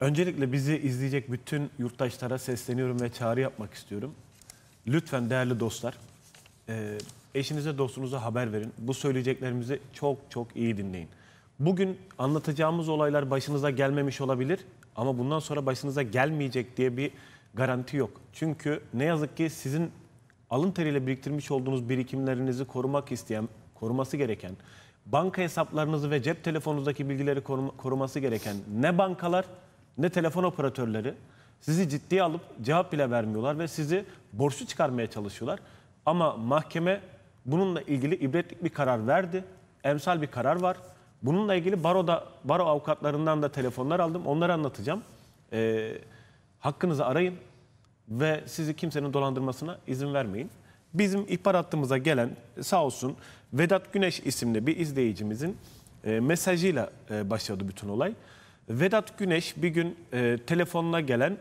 Öncelikle bizi izleyecek bütün yurttaşlara sesleniyorum ve çağrı yapmak istiyorum. Lütfen değerli dostlar, e, eşinize dostunuza haber verin. Bu söyleyeceklerimizi çok çok iyi dinleyin. Bugün anlatacağımız olaylar başınıza gelmemiş olabilir ama bundan sonra başınıza gelmeyecek diye bir garanti yok. Çünkü ne yazık ki sizin alın teriyle biriktirmiş olduğunuz birikimlerinizi korumak isteyen, koruması gereken, banka hesaplarınızı ve cep telefonunuzdaki bilgileri koruması gereken ne bankalar ne telefon operatörleri sizi ciddiye alıp cevap bile vermiyorlar ve sizi borçlu çıkarmaya çalışıyorlar. Ama mahkeme bununla ilgili ibretlik bir karar verdi. Emsal bir karar var. Bununla ilgili baroda baro avukatlarından da telefonlar aldım. Onları anlatacağım. E, hakkınızı arayın ve sizi kimsenin dolandırmasına izin vermeyin. Bizim ihbar hattımıza gelen sağ olsun Vedat Güneş isimli bir izleyicimizin e, mesajıyla e, başladı bütün olay. Vedat Güneş bir gün e, telefonuna gelen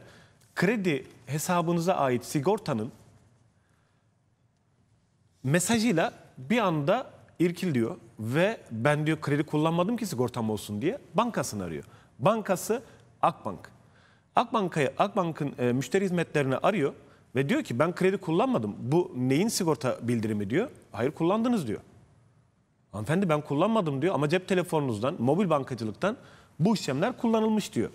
kredi hesabınıza ait sigortanın mesajıyla bir anda irkil diyor ve ben diyor kredi kullanmadım ki sigortam olsun diye bankasını arıyor. Bankası Akbank. Akbank'ı Akbank'ın e, müşteri hizmetlerini arıyor ve diyor ki ben kredi kullanmadım. Bu neyin sigorta bildirimi diyor? Hayır kullandınız diyor. Hanımefendi ben kullanmadım diyor ama cep telefonunuzdan, mobil bankacılıktan bu işlemler kullanılmış diyor.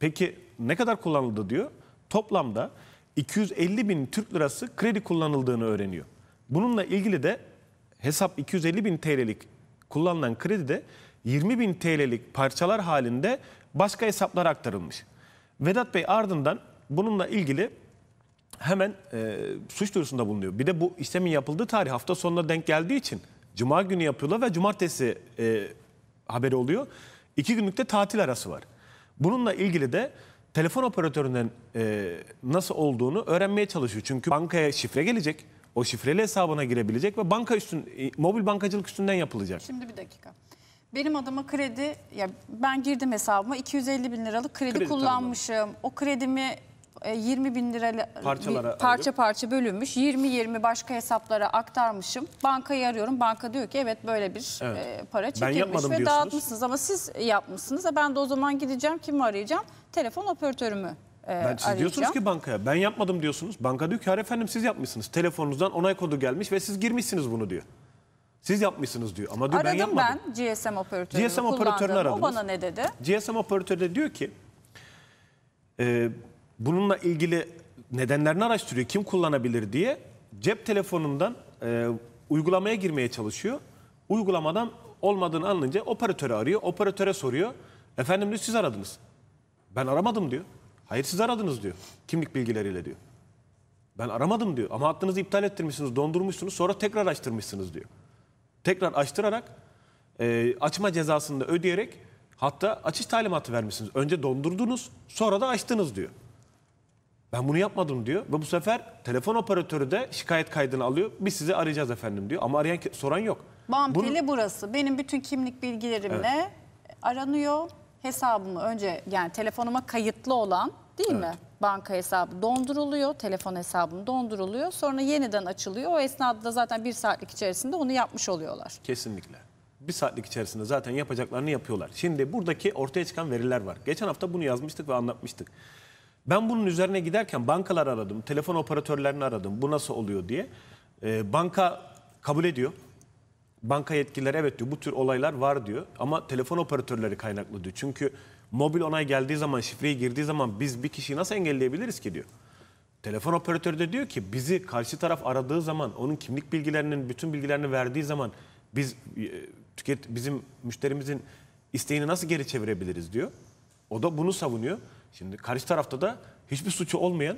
Peki ne kadar kullanıldı diyor. Toplamda 250 bin Türk lirası kredi kullanıldığını öğreniyor. Bununla ilgili de hesap 250 bin TL'lik kullanılan kredi de 20 bin TL'lik parçalar halinde başka hesaplara aktarılmış. Vedat Bey ardından bununla ilgili hemen e, suç duyurusunda bulunuyor. Bir de bu işlemin yapıldığı tarih hafta sonuna denk geldiği için Cuma günü yapıyorlar ve Cumartesi e, haberi oluyor. İki günlükte tatil arası var. Bununla ilgili de telefon operatöründen e, nasıl olduğunu öğrenmeye çalışıyor. Çünkü bankaya şifre gelecek. O şifreli hesabına girebilecek ve banka üstün, e, mobil bankacılık üstünden yapılacak. Şimdi bir dakika. Benim adama kredi, ya ben girdim hesabıma 250 bin liralık kredi, kredi kullanmışım. Tamam. O kredimi 20 e, bin lira Parçalara parça ayırıp. parça bölünmüş. 20-20 başka hesaplara aktarmışım. Bankayı arıyorum. Banka diyor ki evet böyle bir evet. E, para çekilmiş ve dağıtmışsınız ama siz yapmışsınız. Ben de o zaman gideceğim kimi arayacağım? Telefon operatörümü e, ben siz diyorsunuz ki bankaya ben yapmadım diyorsunuz. Banka diyor ki hayır efendim siz yapmışsınız. Telefonunuzdan onay kodu gelmiş ve siz girmişsiniz bunu diyor. Siz yapmışsınız diyor ama diyor Aradım ben yapmadım. ben GSM operatörünü GSM operatörünü O bana ne dedi? GSM operatörü de diyor ki e, bununla ilgili nedenlerini araştırıyor. Kim kullanabilir diye cep telefonundan e, uygulamaya girmeye çalışıyor. Uygulamadan olmadığını anlayınca operatörü arıyor. Operatöre soruyor. Efendim diyor siz aradınız. Ben aramadım diyor. Hayır siz aradınız diyor. Kimlik bilgileriyle diyor. Ben aramadım diyor. Ama hattınızı iptal ettirmişsiniz, dondurmuşsunuz. Sonra tekrar açtırmışsınız diyor. Tekrar açtırarak e, açma cezasını da ödeyerek hatta açış talimatı vermişsiniz. Önce dondurdunuz sonra da açtınız diyor. Ben bunu yapmadım diyor ve bu sefer telefon operatörü de şikayet kaydını alıyor. Biz sizi arayacağız efendim diyor ama arayan soran yok. Bampeli bunu... burası. Benim bütün kimlik bilgilerimle evet. aranıyor. Hesabımı önce yani telefonuma kayıtlı olan değil evet. mi? Banka hesabı donduruluyor, telefon hesabım donduruluyor. Sonra yeniden açılıyor. O esnada da zaten bir saatlik içerisinde onu yapmış oluyorlar. Kesinlikle bir saatlik içerisinde zaten yapacaklarını yapıyorlar. Şimdi buradaki ortaya çıkan veriler var. Geçen hafta bunu yazmıştık ve anlatmıştık. Ben bunun üzerine giderken bankalar aradım, telefon operatörlerini aradım. Bu nasıl oluyor diye. E, banka kabul ediyor. Banka yetkilileri evet diyor bu tür olaylar var diyor. Ama telefon operatörleri kaynaklı diyor. Çünkü mobil onay geldiği zaman, şifreyi girdiği zaman biz bir kişiyi nasıl engelleyebiliriz ki diyor. Telefon operatörü de diyor ki bizi karşı taraf aradığı zaman, onun kimlik bilgilerinin bütün bilgilerini verdiği zaman biz e, tüket bizim müşterimizin isteğini nasıl geri çevirebiliriz diyor. O da bunu savunuyor. Şimdi karşı tarafta da hiçbir suçu olmayan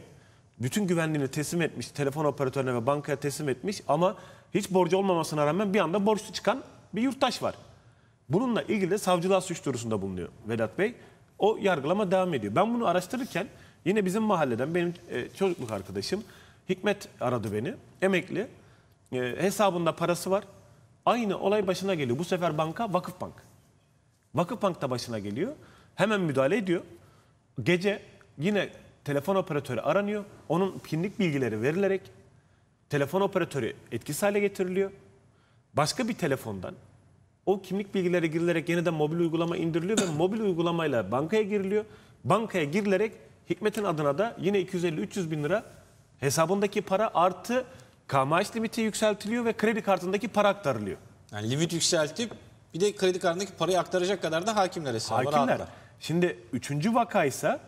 bütün güvenliğini teslim etmiş, telefon operatörüne ve bankaya teslim etmiş ama hiç borcu olmamasına rağmen bir anda borçlu çıkan bir yurttaş var. Bununla ilgili de savcılığa suç duyurusunda bulunuyor Vedat Bey. O yargılama devam ediyor. Ben bunu araştırırken yine bizim mahalleden benim e, çocukluk arkadaşım Hikmet aradı beni. Emekli. E, hesabında parası var. Aynı olay başına geliyor. Bu sefer banka Vakıfbank. Vakıfbank da başına geliyor. Hemen müdahale ediyor. Gece yine telefon operatörü aranıyor. Onun kimlik bilgileri verilerek telefon operatörü etkisiz hale getiriliyor. Başka bir telefondan o kimlik bilgileri girilerek yeniden mobil uygulama indiriliyor ve mobil uygulamayla bankaya giriliyor. Bankaya girilerek Hikmet'in adına da yine 250-300 bin lira hesabındaki para artı KMH limiti yükseltiliyor ve kredi kartındaki para aktarılıyor. Yani limit yükseltip bir de kredi kartındaki parayı aktaracak kadar da hakimler hesabı Hakimler. Rahatlar. Şimdi üçüncü vakaysa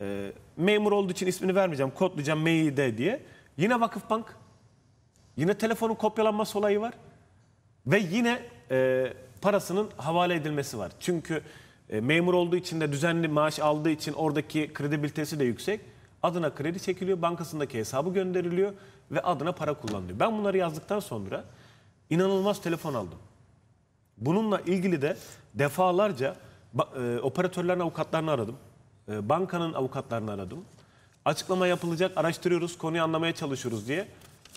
e, memur olduğu için ismini vermeyeceğim. Kodlayacağım MİD diye. Yine Vakıfbank. Yine telefonun kopyalanması olayı var. Ve yine e, parasının havale edilmesi var. Çünkü e, memur olduğu için de düzenli maaş aldığı için oradaki kredibilitesi de yüksek. Adına kredi çekiliyor, bankasındaki hesabı gönderiliyor ve adına para kullanılıyor. Ben bunları yazdıktan sonra inanılmaz telefon aldım. Bununla ilgili de defalarca e, operatörlerin avukatlarını aradım. E, bankanın avukatlarını aradım. Açıklama yapılacak, araştırıyoruz, konuyu anlamaya çalışıyoruz diye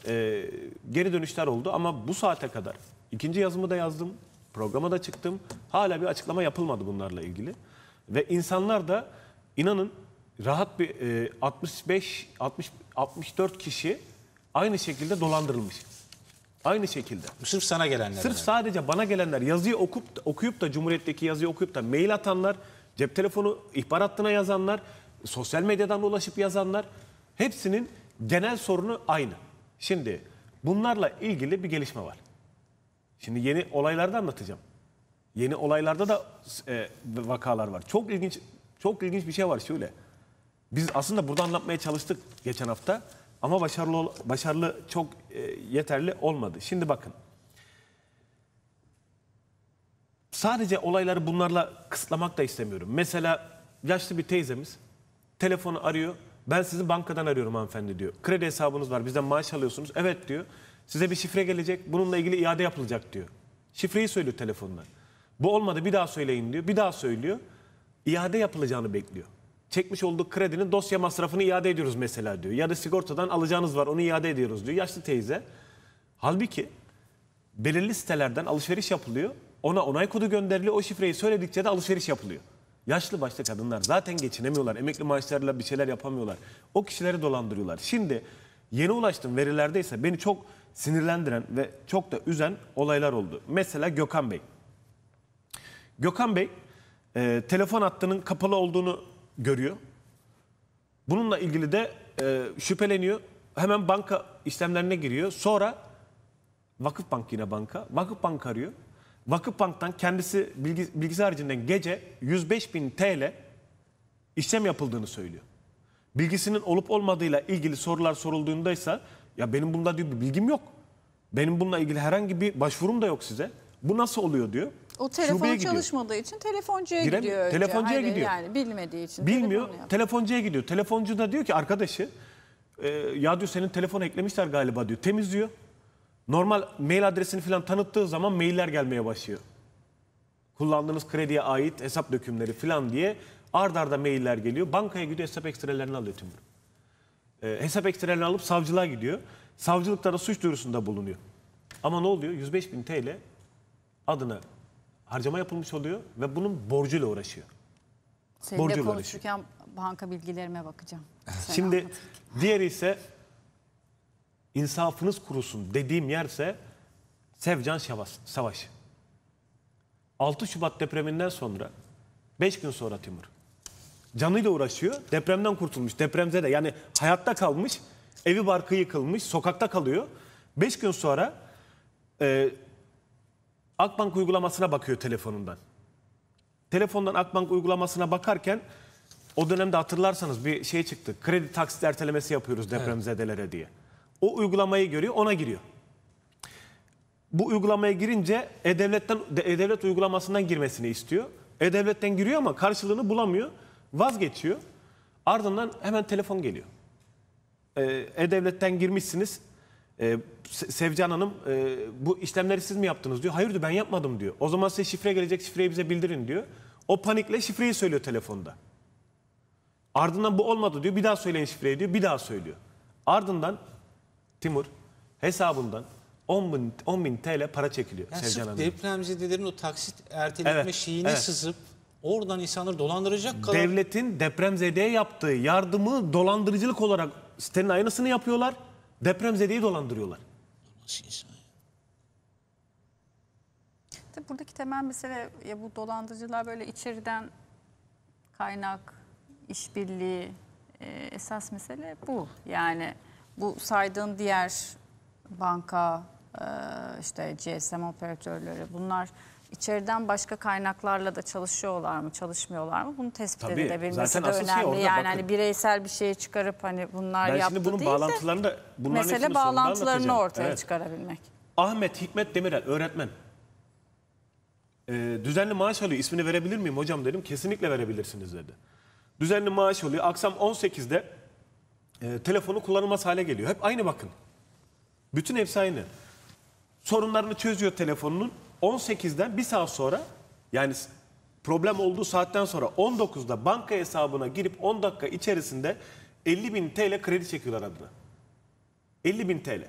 e, geri dönüşler oldu. Ama bu saate kadar ikinci yazımı da yazdım, programa da çıktım. Hala bir açıklama yapılmadı bunlarla ilgili. Ve insanlar da inanın rahat bir 65 64 kişi aynı şekilde dolandırılmış. Aynı şekilde. Sırf sana gelenler. Sırf sadece bana gelenler yazıyı okup, okuyup da Cumhuriyet'teki yazıyı okuyup da mail atanlar, cep telefonu ihbar hattına yazanlar, sosyal medyadan ulaşıp yazanlar hepsinin genel sorunu aynı. Şimdi bunlarla ilgili bir gelişme var. Şimdi yeni olaylarda anlatacağım. Yeni olaylarda da e, vakalar var. Çok ilginç çok ilginç bir şey var şöyle. Biz aslında burada anlatmaya çalıştık geçen hafta. Ama başarılı başarılı çok e, yeterli olmadı. Şimdi bakın. Sadece olayları bunlarla kısıtlamak da istemiyorum. Mesela yaşlı bir teyzemiz telefonu arıyor. Ben sizi bankadan arıyorum hanımefendi diyor. Kredi hesabınız var bizden maaş alıyorsunuz. Evet diyor. Size bir şifre gelecek. Bununla ilgili iade yapılacak diyor. Şifreyi söylüyor telefonla. Bu olmadı bir daha söyleyin diyor. Bir daha söylüyor. İade yapılacağını bekliyor çekmiş olduk kredinin dosya masrafını iade ediyoruz mesela diyor. Ya da sigortadan alacağınız var onu iade ediyoruz diyor yaşlı teyze. Halbuki belirli sitelerden alışveriş yapılıyor. Ona onay kodu gönderiliyor. O şifreyi söyledikçe de alışveriş yapılıyor. Yaşlı başta kadınlar zaten geçinemiyorlar. Emekli maaşlarıyla bir şeyler yapamıyorlar. O kişileri dolandırıyorlar. Şimdi yeni ulaştığım verilerde ise beni çok sinirlendiren ve çok da üzen olaylar oldu. Mesela Gökhan Bey. Gökhan Bey e, telefon hattının kapalı olduğunu görüyor. Bununla ilgili de e, şüpheleniyor. Hemen banka işlemlerine giriyor. Sonra Vakıfbank yine banka. vakıf Vakıfbank arıyor. banktan kendisi bilgi, bilgisayar haricinden gece 105 bin TL işlem yapıldığını söylüyor. Bilgisinin olup olmadığıyla ilgili sorular sorulduğunda ise ya benim bunda diyor bir bilgim yok. Benim bununla ilgili herhangi bir başvurum da yok size. Bu nasıl oluyor diyor. O telefonu çalışmadığı için telefoncuya Girem, gidiyor önce. Telefoncuya Hayır, gidiyor. Yani bilmediği için. Bilmiyor. Telefoncuya gidiyor. Telefoncu da diyor ki arkadaşı e, ya diyor senin telefonu eklemişler galiba diyor. Temizliyor. Normal mail adresini falan tanıttığı zaman mailler gelmeye başlıyor. Kullandığınız krediye ait hesap dökümleri falan diye ard arda mailler geliyor. Bankaya gidiyor hesap ekstrelerini alıyor Timur. E, hesap ekstrelerini alıp savcılığa gidiyor. Savcılıkta da suç duyurusunda bulunuyor. Ama ne oluyor? 105 bin TL adına harcama yapılmış oluyor ve bunun borcuyla uğraşıyor. Seninle borcuyla konuşurken uğraşıyor. banka bilgilerime bakacağım. Şimdi anlatayım. diğeri ise insafınız kurusun dediğim yerse Sevcan Savaş. Savaş. 6 Şubat depreminden sonra 5 gün sonra Timur canıyla uğraşıyor. Depremden kurtulmuş. Depremde de yani hayatta kalmış. Evi barkı yıkılmış. Sokakta kalıyor. 5 gün sonra e, Akbank uygulamasına bakıyor telefonundan. Telefondan Akbank uygulamasına bakarken o dönemde hatırlarsanız bir şey çıktı. Kredi taksit ertelemesi yapıyoruz depremzedelere evet. diye. O uygulamayı görüyor, ona giriyor. Bu uygulamaya girince E-Devlet'ten E-Devlet uygulamasından girmesini istiyor. E-Devlet'ten giriyor ama karşılığını bulamıyor. Vazgeçiyor. Ardından hemen telefon geliyor. E, E-Devlet'ten girmişsiniz. Ee, Sevcan Hanım e, bu işlemleri siz mi yaptınız diyor. Hayır ben yapmadım diyor. O zaman size şifre gelecek şifreyi bize bildirin diyor. O panikle şifreyi söylüyor telefonda. Ardından bu olmadı diyor. Bir daha söyleyin şifreyi diyor. Bir daha söylüyor. Ardından Timur hesabından 10 bin, 10 bin TL para çekiliyor yani Sevcan Hanım. Depremzedelerin o taksit erteletme evet, şeyine evet. sızıp oradan insanları dolandıracak kadar... Devletin depremzedeye yaptığı yardımı dolandırıcılık olarak sitenin aynısını yapıyorlar. Depremzedeyi dolandırıyorlar. Nasıl insan? Tabii buradaki temel mesele ya bu dolandırıcılar böyle içeriden kaynak, işbirliği e, esas mesele bu. Yani bu saydığın diğer banka, e, işte GSM operatörleri bunlar içeriden başka kaynaklarla da çalışıyorlar mı çalışmıyorlar mı bunu tespit Tabii, edilebilmesi de şey önemli. Şey yani hani bireysel bir şey çıkarıp hani bunlar ben yaptı şimdi bunun bağlantılarını da, bunların mesele bağlantılarını ortaya evet. çıkarabilmek. Ahmet Hikmet Demirel öğretmen. Ee, düzenli maaş alıyor ismini verebilir miyim hocam dedim kesinlikle verebilirsiniz dedi. Düzenli maaş alıyor akşam 18'de e, telefonu kullanılmaz hale geliyor. Hep aynı bakın. Bütün hepsi aynı sorunlarını çözüyor telefonunun. 18'den bir saat sonra yani problem olduğu saatten sonra 19'da banka hesabına girip 10 dakika içerisinde 50 bin TL kredi çekiyorlar adına. 50 bin TL.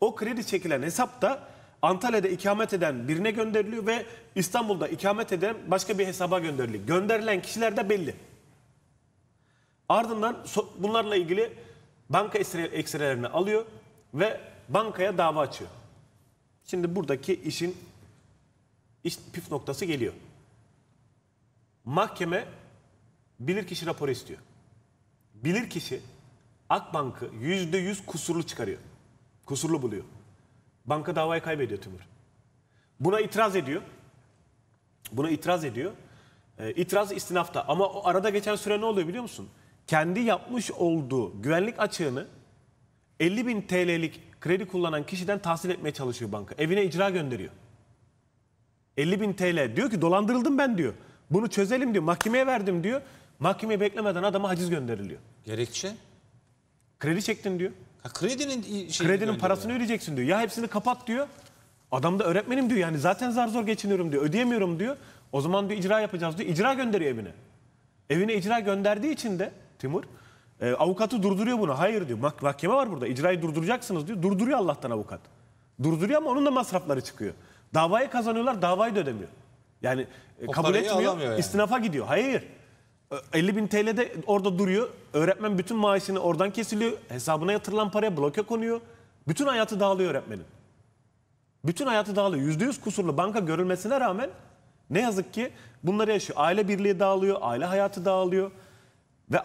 O kredi çekilen hesap da Antalya'da ikamet eden birine gönderiliyor ve İstanbul'da ikamet eden başka bir hesaba gönderiliyor. Gönderilen kişiler de belli. Ardından bunlarla ilgili banka ekstrelerini alıyor ve bankaya dava açıyor. Şimdi buradaki işin iş püf noktası geliyor. Mahkeme bilirkişi raporu istiyor. Bilirkişi Akbank'ı %100 kusurlu çıkarıyor. Kusurlu buluyor. Banka davayı kaybediyor Timur. Buna itiraz ediyor. Buna itiraz ediyor. E, itiraz istinafta. Ama o arada geçen süre ne oluyor biliyor musun? Kendi yapmış olduğu güvenlik açığını 50 bin TL'lik kredi kullanan kişiden tahsil etmeye çalışıyor banka. Evine icra gönderiyor. 50 bin TL diyor ki dolandırıldım ben diyor. Bunu çözelim diyor. Mahkemeye verdim diyor. Mahkemeye beklemeden adama haciz gönderiliyor. Gerekçe? Kredi çektin diyor. Ha, kredinin kredinin parasını ödeyeceksin diyor. Ya hepsini kapat diyor. Adam da öğretmenim diyor. Yani zaten zar zor geçiniyorum diyor. Ödeyemiyorum diyor. O zaman diyor icra yapacağız diyor. İcra gönderiyor evine. Evine icra gönderdiği için de Timur e, avukatı durduruyor bunu. Hayır diyor. Mah- mahkeme var burada. İcrayı durduracaksınız diyor. Durduruyor Allah'tan avukat. Durduruyor ama onun da masrafları çıkıyor. Davayı kazanıyorlar, davayı da ödemiyor. Yani e, kabul etmiyor, alamıyor yani. istinafa gidiyor. Hayır. E, 50 bin TL'de orada duruyor. Öğretmen bütün maaşını oradan kesiliyor. Hesabına yatırılan paraya bloke konuyor. Bütün hayatı dağılıyor öğretmenin. Bütün hayatı dağılıyor. Yüzde yüz kusurlu banka görülmesine rağmen ne yazık ki bunları yaşıyor. Aile birliği dağılıyor, aile hayatı dağılıyor. Ve